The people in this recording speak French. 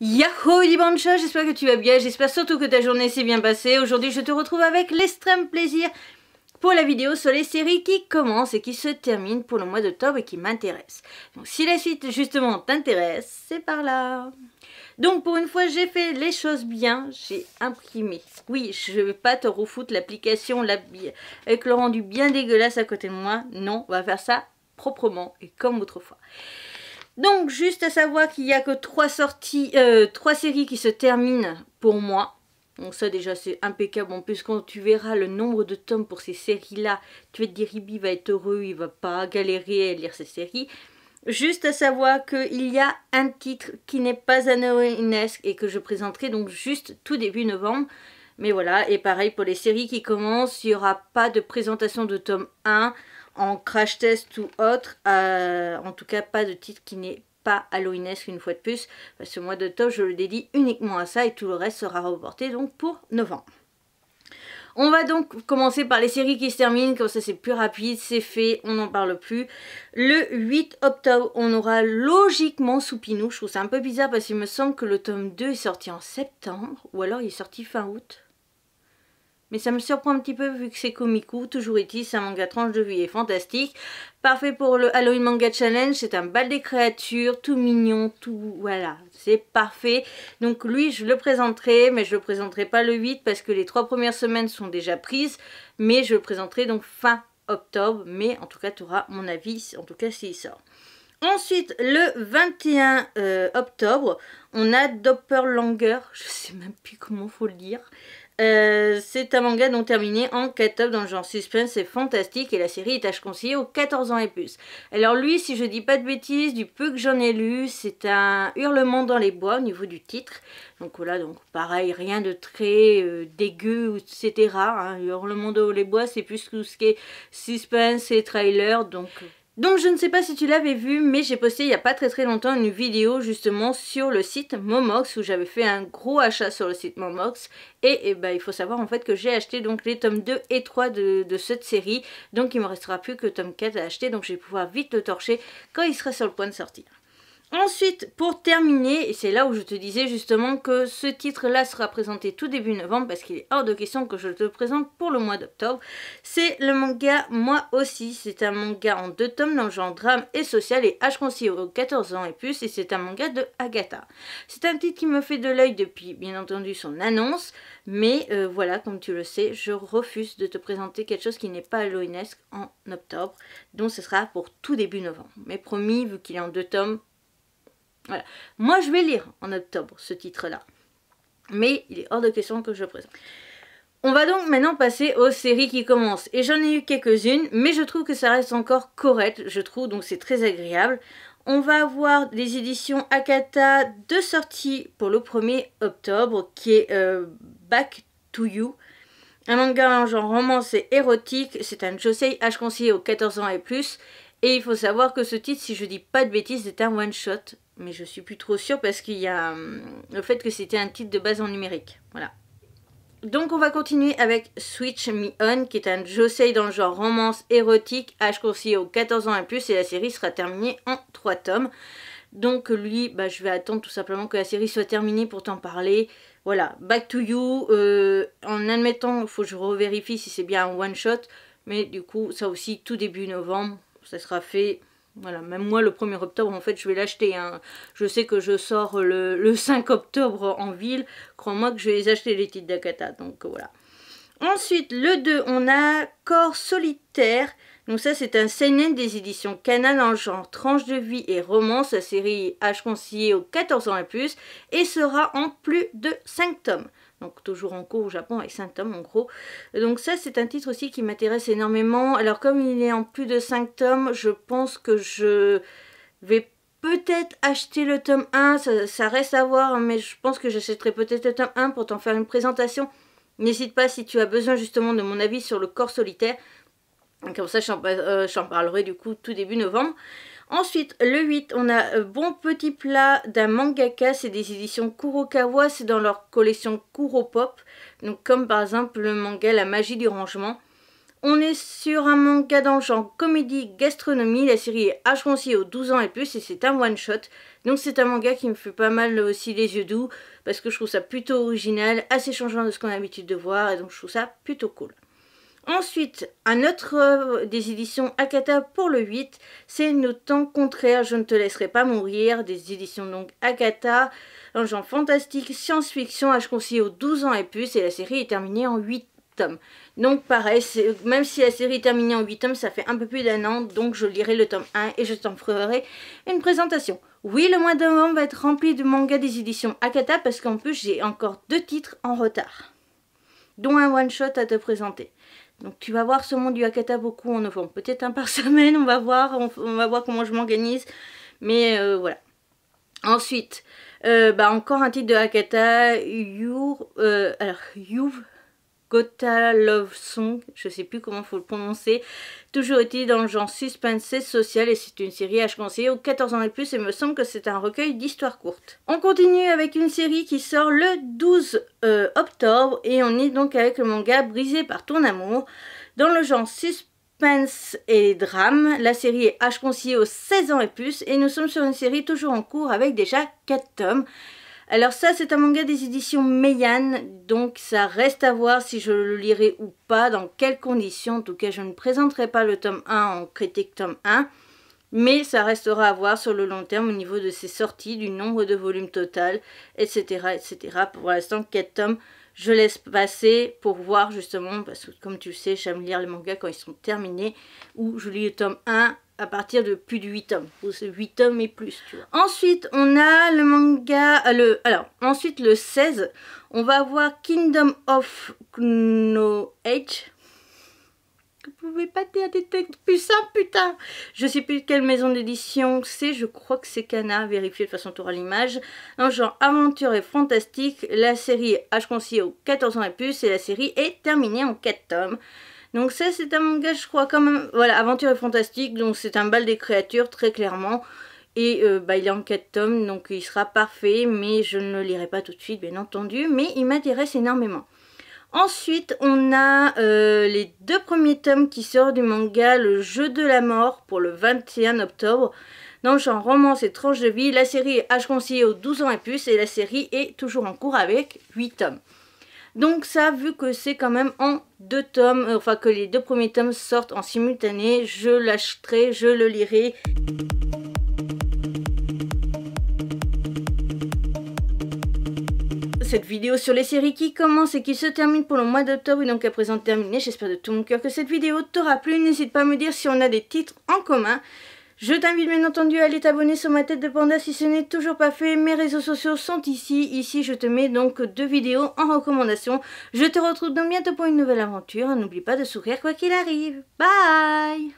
Yahoo Dibancha, j'espère que tu vas bien, j'espère surtout que ta journée s'est bien passée. Aujourd'hui je te retrouve avec l'extrême plaisir pour la vidéo sur les séries qui commencent et qui se terminent pour le mois d'octobre et qui m'intéressent. Donc si la suite justement t'intéresse, c'est par là. Donc pour une fois j'ai fait les choses bien, j'ai imprimé. Oui, je vais pas te refoutre l'application avec le rendu bien dégueulasse à côté de moi. Non, on va faire ça proprement et comme autrefois. Donc, juste à savoir qu'il n'y a que trois sorties, euh, trois séries qui se terminent pour moi. Donc ça déjà c'est impeccable. En plus quand tu verras le nombre de tomes pour ces séries-là, tu vas te dire Ibi va être heureux, il va pas galérer à lire ces séries. Juste à savoir qu'il y a un titre qui n'est pas anonesque et que je présenterai donc juste tout début novembre. Mais voilà, et pareil pour les séries qui commencent, il n'y aura pas de présentation de tome 1 en crash test ou autre. Euh, en tout cas, pas de titre qui n'est pas Halloweenesque une fois de plus. Parce ce mois d'octobre, je le dédie uniquement à ça et tout le reste sera reporté donc pour novembre. On va donc commencer par les séries qui se terminent, comme ça c'est plus rapide, c'est fait, on n'en parle plus. Le 8 octobre, on aura logiquement Soupinou, je trouve ça un peu bizarre parce qu'il me semble que le tome 2 est sorti en septembre, ou alors il est sorti fin août. Mais ça me surprend un petit peu vu que c'est Komiku, toujours ici, c'est un manga tranche de vie est fantastique. Parfait pour le Halloween Manga Challenge, c'est un bal des créatures, tout mignon, tout... voilà, c'est parfait. Donc lui, je le présenterai, mais je le présenterai pas le 8 parce que les trois premières semaines sont déjà prises, mais je le présenterai donc fin octobre, mais en tout cas, tu auras mon avis, en tout cas s'il sort. Ensuite, le 21 euh, octobre, on a Longer. je sais même plus comment faut le dire. Euh, c'est un manga donc terminé en 4 dans le genre suspense, c'est fantastique et la série est à conseillée aux 14 ans et plus. Alors lui, si je dis pas de bêtises, du peu que j'en ai lu, c'est un hurlement dans les bois au niveau du titre. Donc voilà, donc pareil, rien de très euh, dégueu, etc. Hein. Hurlement dans les bois, c'est plus tout ce qui est suspense et trailer, donc donc je ne sais pas si tu l'avais vu mais j'ai posté il n'y a pas très très longtemps une vidéo justement sur le site Momox où j'avais fait un gros achat sur le site Momox et, eh ben, il faut savoir en fait que j'ai acheté donc les tomes 2 et 3 de, cette série donc il me restera plus que tome 4 à acheter donc je vais pouvoir vite le torcher quand il sera sur le point de sortir. Ensuite, pour terminer, et c'est là où je te disais justement que ce titre-là sera présenté tout début novembre parce qu'il est hors de question que je te le présente pour le mois d'octobre, c'est le manga Moi aussi. C'est un manga en deux tomes dans le genre drame et social et H conseillé aux 14 ans et plus et c'est un manga de Agatha. C'est un titre qui me fait de l'œil depuis bien entendu son annonce, mais euh, voilà, comme tu le sais, je refuse de te présenter quelque chose qui n'est pas Halloweenesque en octobre, donc ce sera pour tout début novembre. Mais promis, vu qu'il est en deux tomes, moi, je vais lire en octobre ce titre-là. Mais il est hors de question que je le présente. On va donc maintenant passer aux séries qui commencent. Et j'en ai eu quelques-unes, mais je trouve que ça reste encore correct, je trouve, donc c'est très agréable. On va avoir des éditions Akata de sortie pour le 1er octobre, qui est euh, Back to You. Un manga en genre romance et érotique, c'est un josei H conseillé aux 14 ans et plus. Et il faut savoir que ce titre, si je dis pas de bêtises, est un one-shot mais je suis plus trop sûre parce qu'il y a hum, le fait que c'était un titre de base en numérique. Voilà. Donc on va continuer avec Switch Me On, qui est un josei dans le genre romance érotique, âge conseillé aux 14 ans et plus, et la série sera terminée en 3 tomes. Donc lui, bah, je vais attendre tout simplement que la série soit terminée pour t'en parler. Voilà, Back to You, euh, en admettant, il faut que je revérifie si c'est bien un one-shot, mais du coup, ça aussi, tout début novembre, ça sera fait voilà, même moi le 1er octobre, en fait, je vais l'acheter. Hein. Je sais que je sors le, 5 octobre en ville. Crois-moi que je vais acheter les titres d'Akata. Donc voilà. Ensuite, le 2, on a Corps solitaire. Donc ça, c'est un seinen des éditions Canal en genre tranche de vie et romance. La série H conseillée aux 14 ans et plus et sera en plus de 5 tomes donc toujours en cours au Japon avec 5 tomes en gros. Donc ça c'est un titre aussi qui m'intéresse énormément. Alors comme il est en plus de 5 tomes, je pense que je vais peut-être acheter le tome 1, ça, reste à voir, mais je pense que j'achèterai peut-être le tome 1 pour t'en faire une présentation. N'hésite pas si tu as besoin justement de mon avis sur le corps solitaire. Comme ça j'en euh, parlerai du coup tout début novembre. Ensuite, le 8, on a euh, Bon Petit Plat d'un mangaka. C'est des éditions Kurokawa. C'est dans leur collection Pop, Donc, comme par exemple le manga La magie du rangement. On est sur un manga dans le genre comédie gastronomie. La série est H aux 12 ans et plus et c'est un one shot. Donc c'est un manga qui me fait pas mal aussi les yeux doux parce que je trouve ça plutôt original, assez changeant de ce qu'on a l'habitude de voir et donc je trouve ça plutôt cool. Ensuite, un autre euh, des éditions Akata pour le 8, c'est le temps contraire, je ne te laisserai pas mourir, des éditions donc Akata, un genre fantastique, science-fiction, âge conseillé aux 12 ans et plus, et la série est terminée en 8 tomes. Donc pareil, même si la série est terminée en 8 tomes, ça fait un peu plus d'un an, donc je lirai le tome 1 et je t'en ferai une présentation. Oui, le mois de novembre va être rempli de mangas des éditions Akata, parce qu'en plus j'ai encore deux titres en retard, dont un one-shot à te présenter. Donc tu vas voir ce monde du Hakata beaucoup en novembre. Peut-être un par semaine, on va voir, on, va voir comment je m'organise. Mais euh, voilà. Ensuite, euh, bah encore un titre de Hakata, euh, alors, You've Gotha Love Song, je sais plus comment faut le prononcer. Toujours été dans le genre suspense et social et c'est une série H conseillé aux 14 ans et plus et me semble que c'est un recueil d'histoires courtes. On continue avec une série qui sort le 12 euh, octobre et on est donc avec le manga Brisé par ton amour dans le genre suspense et drame. La série est H conseillée aux 16 ans et plus et nous sommes sur une série toujours en cours avec déjà 4 tomes alors ça, c'est un manga des éditions Meian, donc ça reste à voir si je le lirai ou pas, dans quelles conditions. En tout cas, je ne présenterai pas le tome 1 en critique tome 1, mais ça restera à voir sur le long terme au niveau de ses sorties, du nombre de volumes total, etc. etc. Pour l'instant, 4 tomes, je laisse passer pour voir justement, parce que comme tu le sais, j'aime lire les mangas quand ils sont terminés, ou je lis le tome 1 à partir de plus de 8 tomes, ou 8 tomes et plus, tu vois. Ensuite, on a le manga, euh, le, alors, ensuite le 16, on va avoir Kingdom of No Age. Vous pouvez pas dire des textes plus putain Je sais plus quelle maison d'édition c'est, je crois que c'est Cana, vérifiez de façon tour à l'image. Un genre aventure et fantastique, la série H Concier aux 14 ans et plus, et la série est terminée en 4 tomes. Donc ça c'est un manga je crois quand même, voilà, aventure et fantastique, donc c'est un bal des créatures très clairement. Et euh, bah, il est en 4 tomes, donc il sera parfait, mais je ne le lirai pas tout de suite bien entendu, mais il m'intéresse énormément. Ensuite, on a euh, les deux premiers tomes qui sortent du manga Le Jeu de la Mort pour le 21 octobre. Dans le genre romance et tranche de vie, la série est âge conseillé aux 12 ans et plus et la série est toujours en cours avec 8 tomes. Donc ça, vu que c'est quand même en deux tomes, euh, enfin que les deux premiers tomes sortent en simultané, je l'achèterai, je le lirai. cette vidéo sur les séries qui commence et qui se termine pour le mois d'octobre et donc à présent terminée. J'espère de tout mon cœur que cette vidéo t'aura plu. N'hésite pas à me dire si on a des titres en commun. Je t'invite bien entendu à aller t'abonner sur ma tête de panda si ce n'est toujours pas fait. Mes réseaux sociaux sont ici. Ici, je te mets donc deux vidéos en recommandation. Je te retrouve donc bientôt pour une nouvelle aventure. N'oublie pas de sourire quoi qu'il arrive. Bye